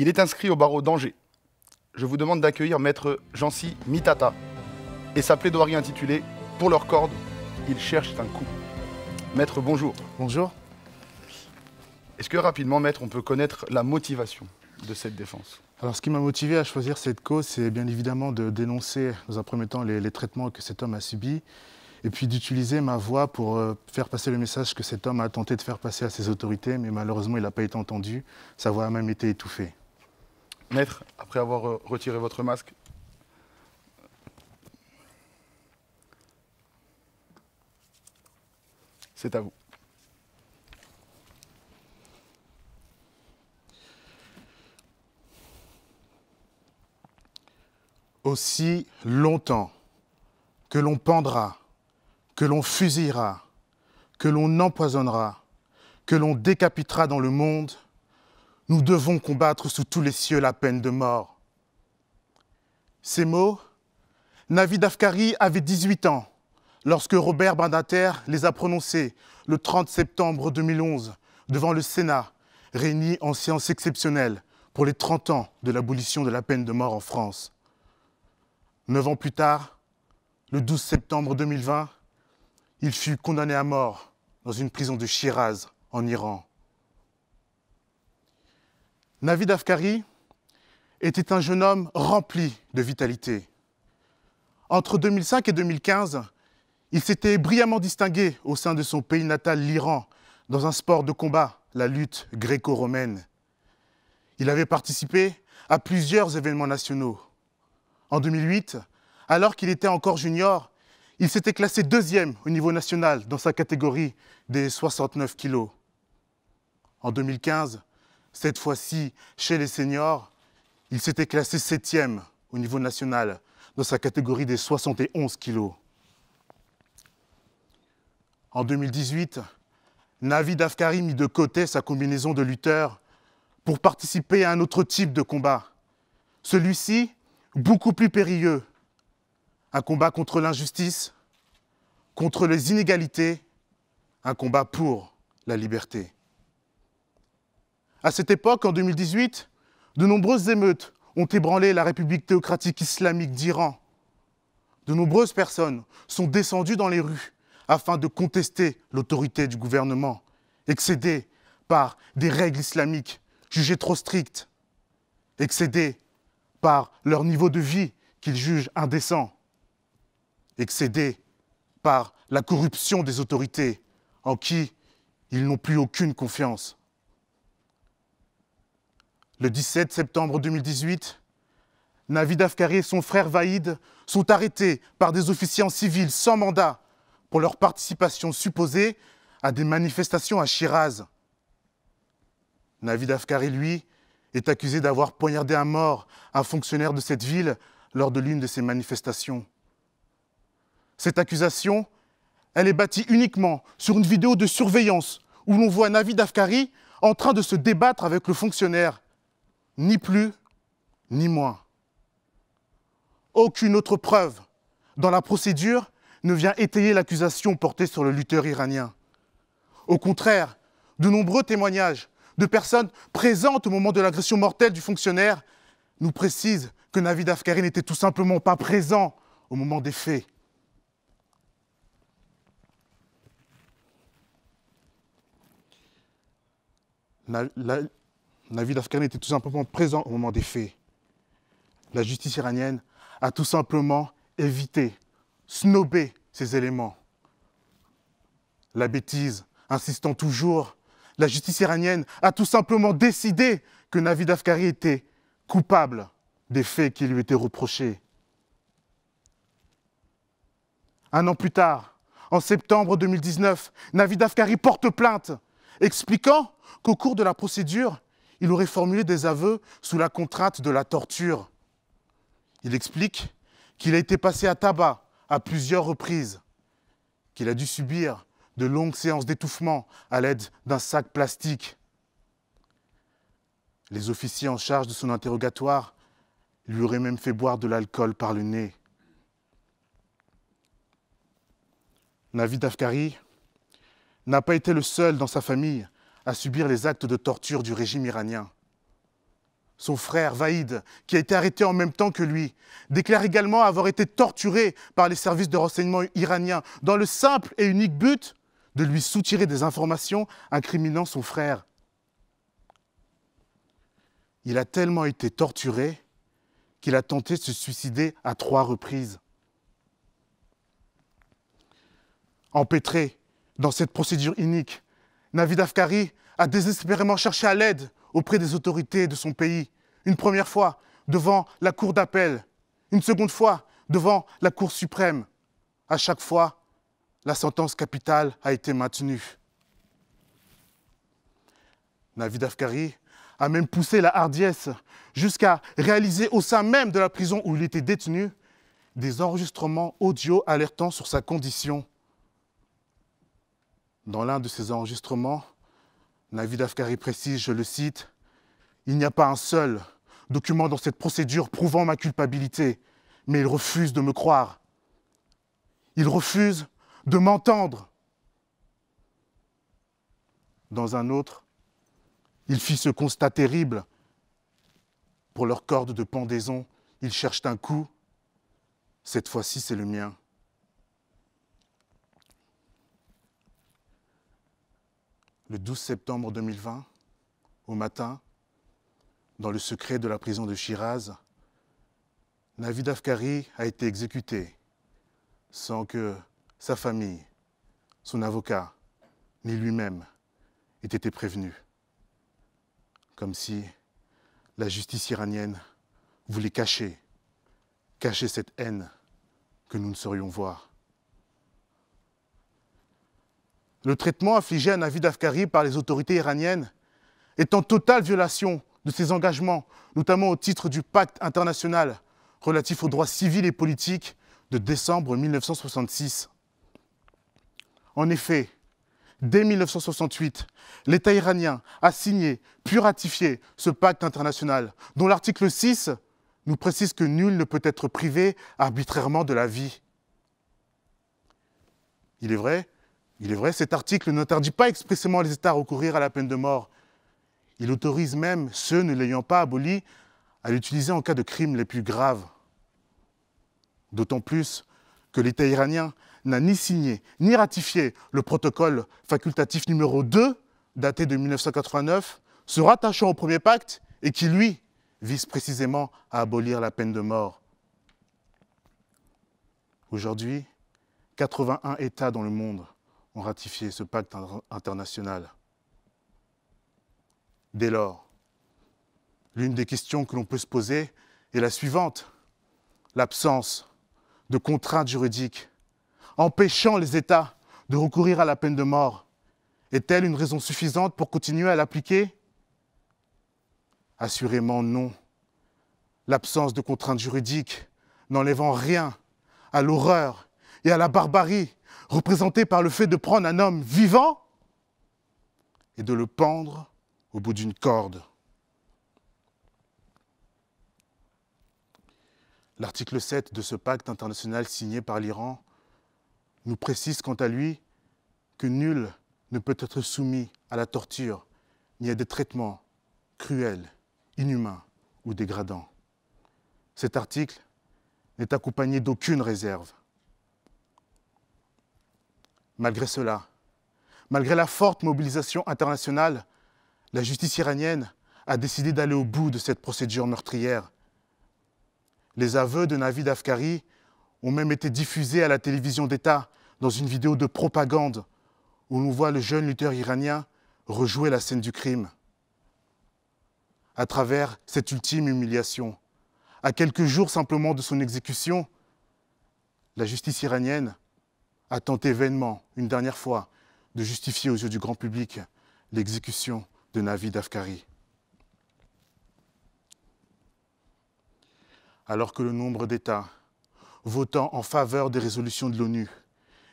Il est inscrit au barreau d'Angers. Je vous demande d'accueillir maître Jancy Mitata et sa plaidoirie intitulée Pour leur corde, ils cherchent un coup. Maître, bonjour. Bonjour. Est-ce que rapidement, maître, on peut connaître la motivation de cette défense alors, ce qui m'a motivé à choisir cette cause, c'est bien évidemment de dénoncer, dans un premier temps, les, traitements que cet homme a subis, et puis d'utiliser ma voix pour euh, faire passer le message que cet homme a tenté de faire passer à ses autorités, mais malheureusement, il n'a pas été entendu. Sa voix a même été étouffée. Maître, après avoir euh, retiré votre masque, c'est à vous. Aussi longtemps que l'on pendra, que l'on fusillera, que l'on empoisonnera, que l'on décapitera dans le monde, nous devons combattre sous tous les cieux la peine de mort. Ces mots, Navid Afkari avait 18 ans lorsque Robert Bandater les a prononcés le 30 septembre 2011 devant le Sénat, réuni en séance exceptionnelle pour les 30 ans de l'abolition de la peine de mort en France. Neuf ans plus tard, le 12 septembre 2020, il fut condamné à mort dans une prison de Shiraz, en Iran. Navid Afkari était un jeune homme rempli de vitalité. Entre 2005 et 2015, il s'était brillamment distingué au sein de son pays natal, l'Iran, dans un sport de combat, la lutte gréco-romaine. Il avait participé à plusieurs événements nationaux. En 2008, alors qu'il était encore junior, il s'était classé deuxième au niveau national dans sa catégorie des 69 kilos. En 2015, cette fois-ci, chez les seniors, il s'était classé septième au niveau national dans sa catégorie des 71 kilos. En 2018, Navi Dafkari mit de côté sa combinaison de lutteur pour participer à un autre type de combat. Celui-ci, beaucoup plus périlleux. Un combat contre l'injustice, contre les inégalités, un combat pour la liberté. À cette époque, en 2018, de nombreuses émeutes ont ébranlé la République théocratique islamique d'Iran. De nombreuses personnes sont descendues dans les rues afin de contester l'autorité du gouvernement, excédées par des règles islamiques jugées trop strictes, excédées par leur niveau de vie qu'ils jugent indécent, excédées par la corruption des autorités en qui ils n'ont plus aucune confiance. Le 17 septembre 2018, Navid Afkari et son frère Vaïd sont arrêtés par des officiers en civil sans mandat pour leur participation supposée à des manifestations à Shiraz. Navid Afkari, lui, est accusé d'avoir poignardé à mort un fonctionnaire de cette ville lors de l'une de ces manifestations. Cette accusation, elle est bâtie uniquement sur une vidéo de surveillance où l'on voit Navid Afkari en train de se débattre avec le fonctionnaire ni plus, ni moins. Aucune autre preuve dans la procédure ne vient étayer l'accusation portée sur le lutteur iranien. Au contraire, de nombreux témoignages de personnes présentes au moment de l'agression mortelle du fonctionnaire nous précisent que Navid Afkari n'était tout simplement pas présent au moment des faits. Navid Dafkari était tout simplement présent au moment des faits. La justice iranienne a tout simplement évité, snobé ces éléments. La bêtise, insistant toujours, la justice iranienne a tout simplement décidé que Navid Afkari était coupable des faits qui lui étaient reprochés. Un an plus tard, en septembre 2019, Navid Afkari porte plainte, expliquant qu'au cours de la procédure, il aurait formulé des aveux sous la contrainte de la torture. Il explique qu'il a été passé à tabac à plusieurs reprises, qu'il a dû subir de longues séances d'étouffement à l'aide d'un sac plastique. Les officiers en charge de son interrogatoire lui auraient même fait boire de l'alcool par le nez. Navid Afkari n'a pas été le seul dans sa famille à subir les actes de torture du régime iranien. Son frère, Vaïd, qui a été arrêté en même temps que lui, déclare également avoir été torturé par les services de renseignement iraniens dans le simple et unique but de lui soutirer des informations incriminant son frère. Il a tellement été torturé qu'il a tenté de se suicider à trois reprises. Empêtré dans cette procédure inique, Navid Afkari a désespérément cherché à l'aide auprès des autorités de son pays. Une première fois devant la Cour d'appel, une seconde fois devant la Cour suprême. À chaque fois, la sentence capitale a été maintenue. Navid Afkari a même poussé la hardiesse jusqu'à réaliser au sein même de la prison où il était détenu des enregistrements audio alertant sur sa condition. Dans l'un de ses enregistrements, Navid Afkari précise, je le cite, Il n'y a pas un seul document dans cette procédure prouvant ma culpabilité, mais il refuse de me croire. Il refuse de m'entendre. Dans un autre, il fit ce constat terrible. Pour leur corde de pendaison, ils cherchent un coup. Cette fois-ci, c'est le mien. le 12 septembre 2020, au matin, dans le secret de la prison de Shiraz, Navid Afkari a été exécuté sans que sa famille, son avocat, ni lui-même aient été prévenus. Comme si la justice iranienne voulait cacher, cacher cette haine que nous ne saurions voir. Le traitement infligé à Navid Afkari par les autorités iraniennes est en totale violation de ses engagements, notamment au titre du pacte international relatif aux droits civils et politiques de décembre 1966. En effet, dès 1968, l'État iranien a signé puis ratifié ce pacte international, dont l'article 6 nous précise que nul ne peut être privé arbitrairement de la vie. Il est vrai il est vrai, cet article n'interdit pas expressément les États à recourir à la peine de mort. Il autorise même ceux ne l'ayant pas aboli à l'utiliser en cas de crimes les plus graves. D'autant plus que l'État iranien n'a ni signé ni ratifié le protocole facultatif numéro 2, daté de 1989, se rattachant au premier pacte et qui, lui, vise précisément à abolir la peine de mort. Aujourd'hui, 81 États dans le monde ratifié ce pacte international. Dès lors, l'une des questions que l'on peut se poser est la suivante. L'absence de contraintes juridiques empêchant les États de recourir à la peine de mort est-elle une raison suffisante pour continuer à l'appliquer Assurément non. L'absence de contraintes juridiques n'enlève rien à l'horreur et à la barbarie représenté par le fait de prendre un homme vivant et de le pendre au bout d'une corde. L'article 7 de ce pacte international signé par l'Iran nous précise quant à lui que nul ne peut être soumis à la torture ni à des traitements cruels, inhumains ou dégradants. Cet article n'est accompagné d'aucune réserve. Malgré cela, malgré la forte mobilisation internationale, la justice iranienne a décidé d'aller au bout de cette procédure meurtrière. Les aveux de Navid Afkari ont même été diffusés à la télévision d'État dans une vidéo de propagande où l'on voit le jeune lutteur iranien rejouer la scène du crime. À travers cette ultime humiliation, à quelques jours simplement de son exécution, la justice iranienne a tenté vainement, une dernière fois, de justifier aux yeux du grand public l'exécution de Navi Afkari. Alors que le nombre d'États votant en faveur des résolutions de l'ONU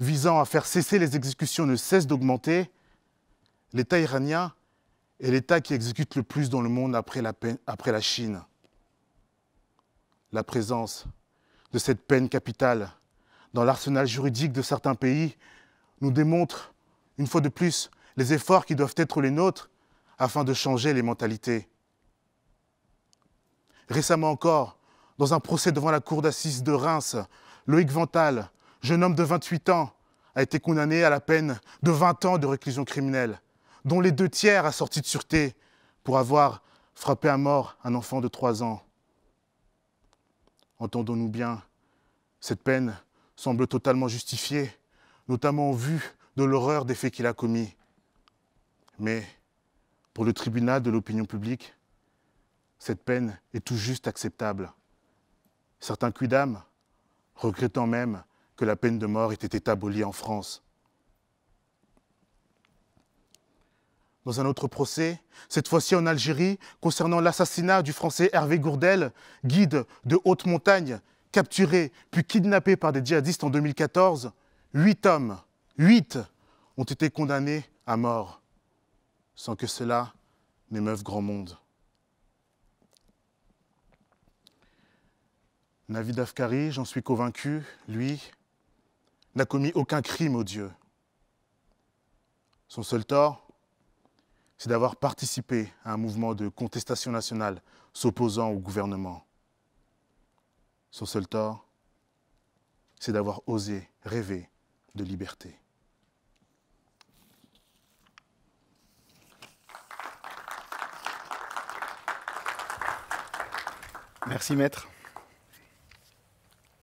visant à faire cesser les exécutions ne cesse d'augmenter, l'État iranien est l'État qui exécute le plus dans le monde après la, après la Chine. La présence de cette peine capitale dans l'arsenal juridique de certains pays nous démontre, une fois de plus, les efforts qui doivent être les nôtres afin de changer les mentalités. Récemment encore, dans un procès devant la cour d'assises de Reims, Loïc Vental, jeune homme de 28 ans, a été condamné à la peine de 20 ans de réclusion criminelle, dont les deux tiers sorti de sûreté pour avoir frappé à mort un enfant de 3 ans. Entendons-nous bien, cette peine semble totalement justifié, notamment en vu de l'horreur des faits qu'il a commis. Mais pour le tribunal de l'opinion publique, cette peine est tout juste acceptable. Certains d'âme, regrettant même que la peine de mort ait été abolie en France. Dans un autre procès, cette fois-ci en Algérie, concernant l'assassinat du Français Hervé Gourdel, guide de haute montagne capturés puis kidnappés par des djihadistes en 2014, huit hommes, huit, ont été condamnés à mort, sans que cela n'émeuve grand monde. Navid Afkari, j'en suis convaincu, lui, n'a commis aucun crime odieux. Son seul tort, c'est d'avoir participé à un mouvement de contestation nationale s'opposant au gouvernement. Son seul tort, c'est d'avoir osé rêver de liberté. Merci maître.